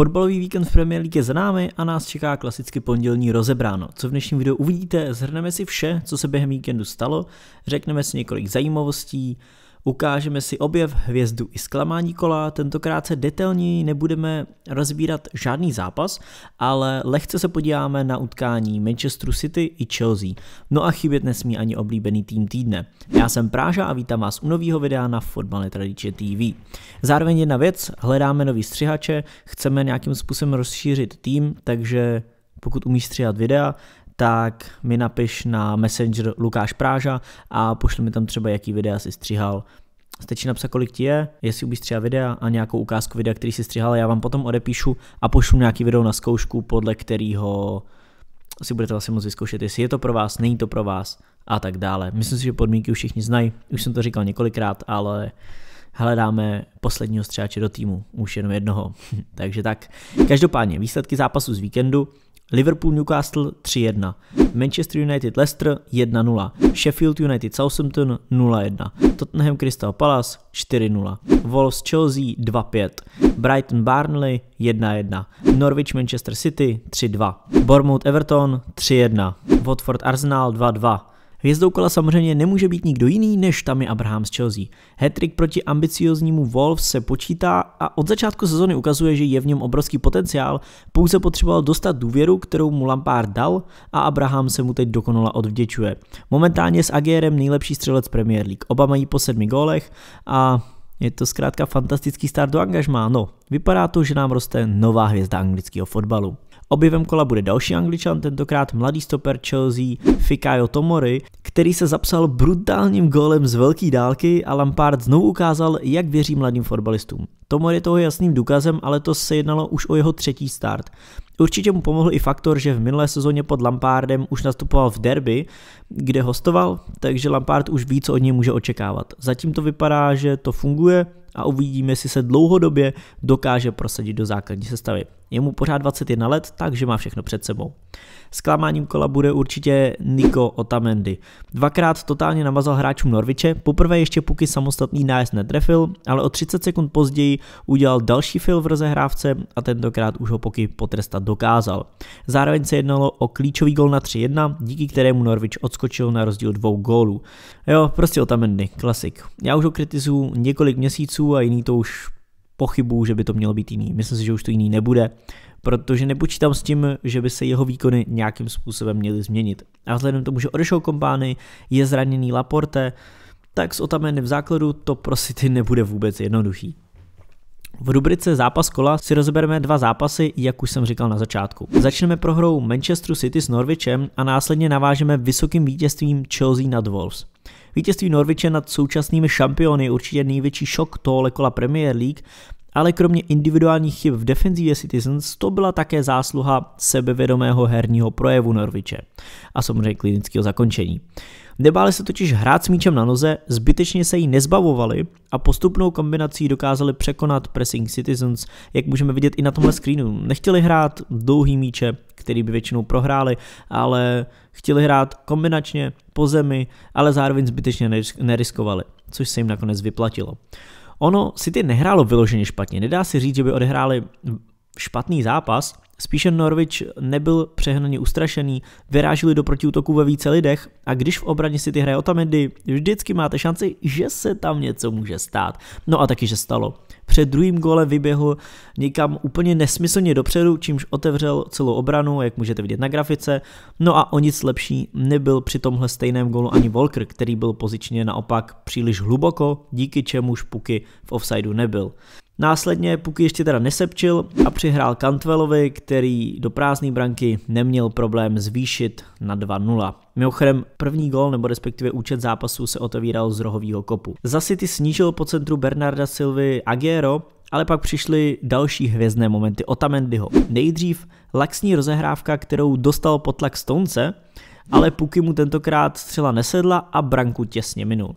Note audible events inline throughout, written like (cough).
Fotbalový víkend v Premier League je za námi a nás čeká klasicky pondělní rozebráno. Co v dnešním videu uvidíte, zhrneme si vše, co se během víkendu stalo, řekneme si několik zajímavostí, Ukážeme si objev, hvězdu i zklamání kola, tentokrát se detailní nebudeme rozbírat žádný zápas, ale lehce se podíváme na utkání Manchester City i Chelsea. No a chybět nesmí ani oblíbený tým týdne. Já jsem Práža a vítám vás u nového videa na Fotbale Tradiče TV. Zároveň jedna věc, hledáme nový střihače, chceme nějakým způsobem rozšířit tým, takže pokud umíš stříhat videa, tak mi napiš na Messenger Lukáš Práža a pošli mi tam třeba, jaký videa si stříhal. Stačí napsat, kolik ti je, jestli umíš stříhat videa a nějakou ukázku videa, který si stříhal, já vám potom odepíšu a pošlu nějaký video na zkoušku, podle kterého si budete vlastně moct vyzkoušet, jestli je to pro vás, není to pro vás a tak dále. Myslím si, že podmínky už všichni znají, už jsem to říkal několikrát, ale hledáme posledního střáče do týmu, už jenom jednoho. (laughs) Takže tak. Každopádně výsledky zápasu z víkendu. Liverpool Newcastle 3-1, Manchester United Leicester 1-0, Sheffield United Southampton 0-1, Tottenham Crystal Palace 4-0, Wolves Chelsea 2-5, Brighton Barnley 1-1, Norwich Manchester City 3-2, Bournemouth Everton 3-1, Watford Arsenal 2-2, Hvězdou kola samozřejmě nemůže být nikdo jiný než Tammy Abraham z Chelsea. Hetrik proti ambicioznímu Wolves se počítá a od začátku sezony ukazuje, že je v něm obrovský potenciál, pouze potřeboval dostat důvěru, kterou mu Lampard dal a Abraham se mu teď dokonale odvděčuje. Momentálně s Agérem nejlepší střelec Premier League. Oba mají po sedmi gólech a je to zkrátka fantastický start do angažmá. No, vypadá to, že nám roste nová hvězda anglického fotbalu. Objevem kola bude další angličan, tentokrát mladý stoper Chelsea Fikayo Tomori, který se zapsal brutálním gólem z velké dálky a Lampard znovu ukázal, jak věří mladým fotbalistům. Tomori je toho jasným důkazem, ale to se jednalo už o jeho třetí start. Určitě mu pomohl i faktor, že v minulé sezóně pod Lampardem už nastupoval v derby, kde hostoval, takže Lampard už ví, co od něj může očekávat. Zatím to vypadá, že to funguje a uvidíme, jestli se dlouhodobě dokáže prosadit do základní sestavy. Je mu pořád 21 let, takže má všechno před sebou. Zklamáním kola bude určitě Niko Otamendi. Dvakrát totálně namazal hráčům Norviče, poprvé ještě puky samostatný nájezd netrefil, ale o 30 sekund později udělal další fil v rozehrávce a tentokrát už ho poky potrestat dokázal. Zároveň se jednalo o klíčový gol na 3-1, díky kterému Norvič odskočil na rozdíl dvou gólů. Jo, prostě Otamendi, klasik. Já už ho kritizuju několik měsíců a jiný to už pochybuju, že by to mělo být jiný. Myslím si, že už to jiný nebude, protože nepočítám s tím, že by se jeho výkony nějakým způsobem měly změnit. A vzhledem tomu, že odešel kompány, je zraněný Laporte, tak s Otameny v základu to pro City nebude vůbec jednoduchý. V rubrice Zápas kola si rozebereme dva zápasy, jak už jsem říkal na začátku. Začneme prohrou Manchester City s Norwichem a následně navážeme vysokým vítězstvím Chelsea nad Wolves. Vítězství Norviče nad současnými šampiony je určitě největší šok tohle kola Premier League ale kromě individuálních chyb v defenzivě Citizens to byla také zásluha sebevědomého herního projevu Norviče a samozřejmě klinického zakončení. Nebáli se totiž hrát s míčem na noze, zbytečně se jí nezbavovali a postupnou kombinací dokázali překonat pressing Citizens, jak můžeme vidět i na tomhle screenu. Nechtěli hrát dlouhý míče, který by většinou prohráli, ale chtěli hrát kombinačně po zemi, ale zároveň zbytečně neriskovali, což se jim nakonec vyplatilo. Ono City nehrálo vyloženě špatně, nedá se říct, že by odehráli špatný zápas, Spíše Norwich nebyl přehnaně ustrašený, vyrážili do protiútoku ve více lidech a když v obraně si ty hraje Otamendi, vždycky máte šanci, že se tam něco může stát. No a taky, že stalo. Před druhým gole vyběhl někam úplně nesmyslně dopředu, čímž otevřel celou obranu, jak můžete vidět na grafice. No a o nic lepší nebyl při tomhle stejném golu ani Volker, který byl pozičně naopak příliš hluboko, díky čemuž puky v offsideu nebyl. Následně Puky ještě teda nesepčil a přihrál Kantvelovi, který do prázdné branky neměl problém zvýšit na 2-0. Mimochodem první gol nebo respektive účet zápasu se otevíral z rohového kopu. Za City snížil po centru Bernarda Silvy Agero, ale pak přišly další hvězdné momenty Otamendiho. Nejdřív laxní rozehrávka, kterou dostal potlak Stonce, ale Puky mu tentokrát střela nesedla a branku těsně minul.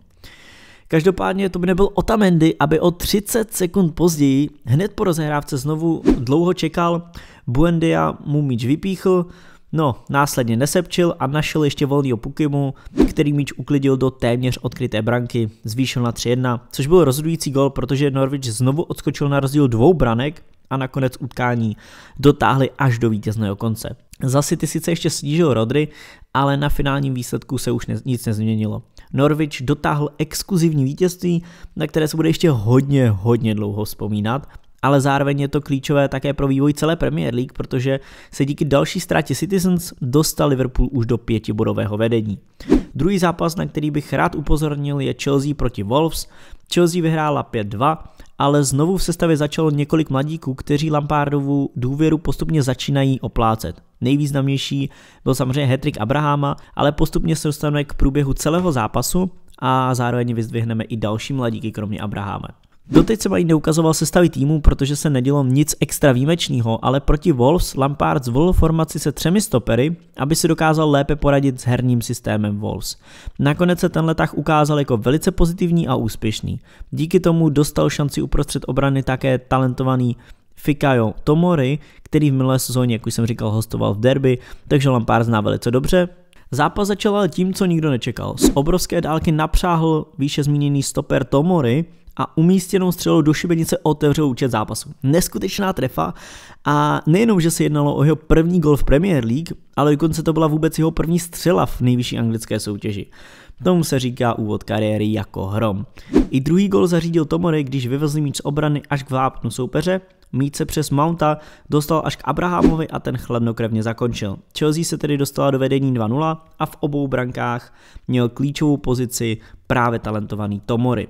Každopádně to by nebyl Otamendi, aby o 30 sekund později hned po rozehrávce znovu dlouho čekal, Buendia mu míč vypíchl, No, následně nesepčil a našel ještě volného Pukimu, který míč uklidil do téměř odkryté branky, zvýšil na 3-1, což byl rozhodující gol, protože Norwich znovu odskočil na rozdíl dvou branek a nakonec utkání dotáhli až do vítězného konce. Za City sice ještě snížil Rodry, ale na finálním výsledku se už nic nezměnilo. Norwich dotáhl exkluzivní vítězství, na které se bude ještě hodně, hodně dlouho vzpomínat ale zároveň je to klíčové také pro vývoj celé Premier League, protože se díky další ztrátě Citizens dostal Liverpool už do pětibodového vedení. Druhý zápas, na který bych rád upozornil, je Chelsea proti Wolves. Chelsea vyhrála 5-2, ale znovu v sestavě začalo několik mladíků, kteří Lampardovu důvěru postupně začínají oplácet. Nejvýznamnější byl samozřejmě hetrik Abrahama, ale postupně se dostaneme k průběhu celého zápasu a zároveň vyzdvihneme i další mladíky kromě Abrahama. Doteď se mají neukazoval sestavy týmu, protože se nedělo nic extra výjimečného, ale proti Wolves Lampard zvolil formaci se třemi stopery, aby si dokázal lépe poradit s herním systémem Wolves. Nakonec se tenhle tah ukázal jako velice pozitivní a úspěšný. Díky tomu dostal šanci uprostřed obrany také talentovaný Fikayo Tomori, který v minulé sezóně, jak už jsem říkal, hostoval v derby, takže Lampard zná velice dobře, Zápas začal ale tím, co nikdo nečekal. Z obrovské dálky napřáhl výše zmíněný stoper Tomory, a umístěnou střelou do šibenice otevřel účet zápasu. Neskutečná trefa a nejenom, že se jednalo o jeho první gol v Premier League, ale dokonce to byla vůbec jeho první střela v nejvyšší anglické soutěži. Tomu se říká úvod kariéry jako hrom. I druhý gol zařídil Tomory, když vyvezl míč z obrany až k vápnu soupeře, Míč se přes Mounta dostal až k Abrahamovi a ten chladnokrevně zakončil. Chelsea se tedy dostala do vedení 2-0 a v obou brankách měl klíčovou pozici právě talentovaný Tomory.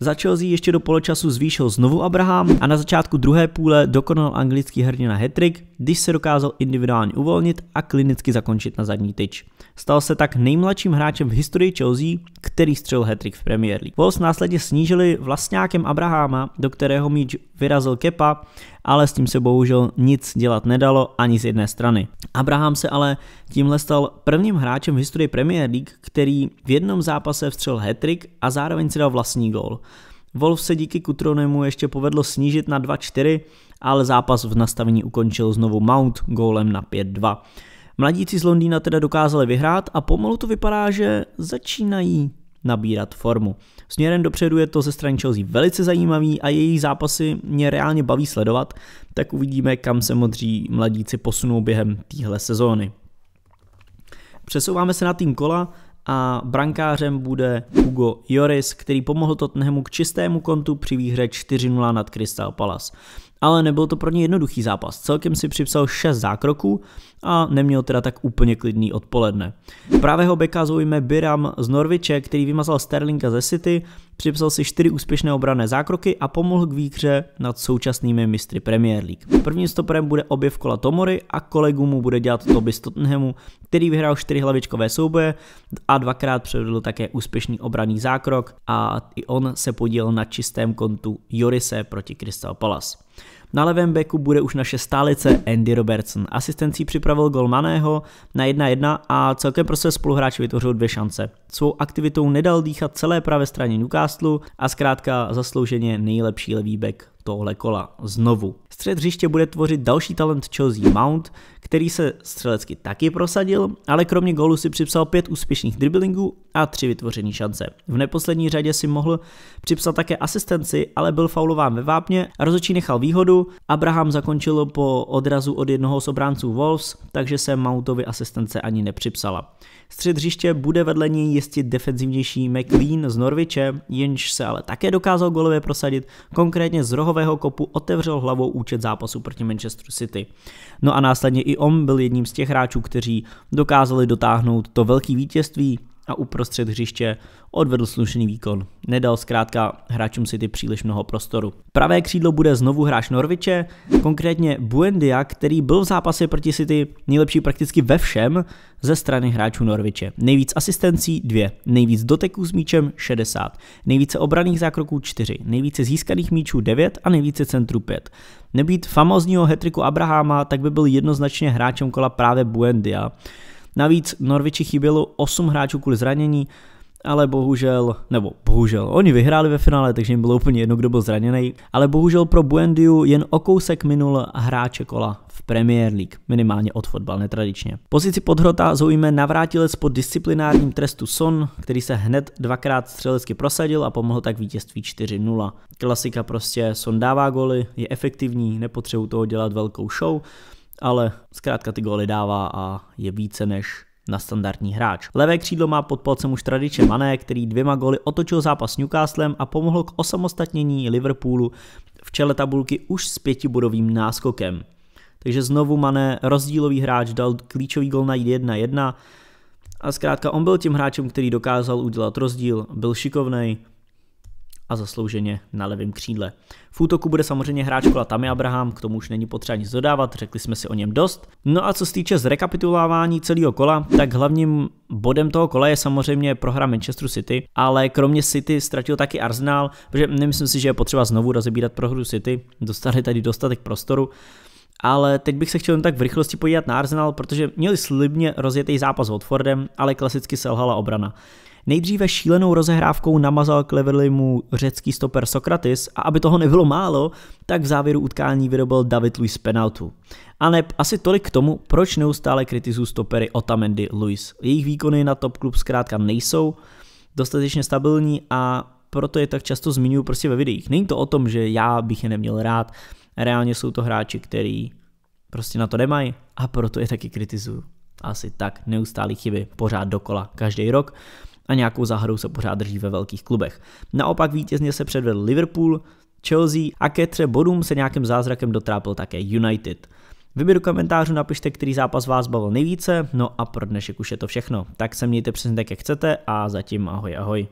Za Chelsea ještě do poločasu zvýšil znovu Abraham a na začátku druhé půle dokonal anglický hrdina Hetrick, když se dokázal individuálně uvolnit a klinicky zakončit na zadní tyč. Stal se tak nejmladším hráčem v historii Chelsea, který střel Hetrick v Premier League. Wolves následně snížili vlastňákem Abrahama, do kterého míč vyrazil Kepa ale s tím se bohužel nic dělat nedalo ani z jedné strany. Abraham se ale tímhle stal prvním hráčem v historii Premier League, který v jednom zápase vstřel hetrik a zároveň si dal vlastní gól. Wolf se díky Kutronemu ještě povedlo snížit na 2-4, ale zápas v nastavení ukončil znovu Mount gólem na 5-2. Mladíci z Londýna teda dokázali vyhrát a pomalu to vypadá, že začínají nabírat formu. Směrem dopředu je to ze strany Chelsea velice zajímavý a její zápasy mě reálně baví sledovat, tak uvidíme, kam se modří mladíci posunou během téhle sezóny. Přesouváme se na tým kola a brankářem bude Hugo Joris, který pomohl Tottenhamu k čistému kontu při výhře 4-0 nad Crystal Palace. Ale nebyl to pro ně jednoduchý zápas. Celkem si připsal 6 zákroků a neměl teda tak úplně klidný odpoledne. Pravého beka zaujme Biram z Norviče, který vymazal Sterlinga ze City, připsal si čtyři úspěšné obrané zákroky a pomohl k výkře nad současnými mistry Premier League. Prvním stoperem bude objev kola Tomory a kolegu mu bude dělat Toby Stottenhamu, který vyhrál čtyři hlavičkové souboje a dvakrát předvedl také úspěšný obraný zákrok a i on se podílel na čistém kontu Jorise proti Crystal Palace. Na levém beku bude už naše stálice Andy Robertson. Asistencí připravil gol Maného na 1-1 a celkem pro své spoluhráči vytvořil dvě šance. Svou aktivitou nedal dýchat celé pravé straně Newcastle a zkrátka zaslouženě nejlepší levý bek tohle kola znovu. Střed hřiště bude tvořit další talent Chelsea Mount, který se střelecky taky prosadil, ale kromě gólu si připsal pět úspěšných driblingů a tři vytvořené šance. V neposlední řadě si mohl připsat také asistenci, ale byl faulován ve vápně a rozhodčí nechal výhodu. Abraham zakončil po odrazu od jednoho z obránců Wolves, takže se Mountovi asistence ani nepřipsala. Střed hřiště bude vedle něj jistit defenzivnější McLean z Norviče, jenž se ale také dokázal golově prosadit, konkrétně z rohového kopu otevřel hlavou účet zápasu proti Manchester City. No a následně i on byl jedním z těch hráčů, kteří dokázali dotáhnout to velký vítězství a uprostřed hřiště odvedl slušný výkon. Nedal zkrátka hráčům City příliš mnoho prostoru. Pravé křídlo bude znovu hráč Norviče, konkrétně Buendia, který byl v zápase proti City nejlepší prakticky ve všem ze strany hráčů Norviče. Nejvíc asistencí 2, nejvíc doteků s míčem 60, nejvíce obraných zákroků 4, nejvíce získaných míčů 9 a nejvíce centru 5. Nebýt famozního hetriku Abrahama, tak by byl jednoznačně hráčem kola právě Buendia. Navíc Norviči chybělo 8 hráčů kvůli zranění, ale bohužel, nebo bohužel, oni vyhráli ve finále, takže jim bylo úplně jedno, kdo byl zraněný, ale bohužel pro Buendiu jen o kousek minul hráče kola v Premier League, minimálně od fotbal, netradičně. Pozici podhrota zaujíme navrátilec po disciplinárním trestu Son, který se hned dvakrát střelecky prosadil a pomohl tak vítězství 4-0. Klasika prostě, Son dává goly, je efektivní, nepotřebuje toho dělat velkou show, ale zkrátka ty góly dává a je více než na standardní hráč. Levé křídlo má pod palcem už tradičně Mané, který dvěma góly otočil zápas s Newcastlem a pomohl k osamostatnění Liverpoolu v čele tabulky už s pětibodovým náskokem. Takže znovu Mané, rozdílový hráč, dal klíčový gol na 1-1 a zkrátka on byl tím hráčem, který dokázal udělat rozdíl, byl šikovnej, a zaslouženě na levém křídle. V útoku bude samozřejmě hráč kola Tami Abraham, k tomu už není potřeba nic dodávat, řekli jsme si o něm dost. No a co se týče zrekapitulování celého kola, tak hlavním bodem toho kola je samozřejmě prohra Manchester City, ale kromě City ztratil taky Arsenal, protože nemyslím si, že je potřeba znovu rozebírat prohru City, dostali tady dostatek prostoru. Ale teď bych se chtěl jen tak v rychlosti podívat na Arsenal, protože měli slibně rozjetý zápas s Watfordem, ale klasicky selhala obrana. Nejdříve šílenou rozehrávkou namazal Cleverly mu řecký stoper Sokratis a aby toho nebylo málo, tak v závěru utkání vyrobil David Luiz penaltu. A ne, asi tolik k tomu, proč neustále kritizují stopery Otamendi Luis. Jejich výkony na top klub zkrátka nejsou dostatečně stabilní a proto je tak často zmiňuji prostě ve videích. Není to o tom, že já bych je neměl rád, reálně jsou to hráči, který prostě na to nemají a proto je taky kritizuju. Asi tak, neustálý chyby, pořád dokola, každý rok a nějakou záhadou se pořád drží ve velkých klubech. Naopak vítězně se předvedl Liverpool, Chelsea a ke tře bodům se nějakým zázrakem dotrápil také United. do komentářů napište, který zápas vás bavil nejvíce, no a pro dnešek už je to všechno. Tak se mějte přesně tak, jak chcete a zatím ahoj ahoj.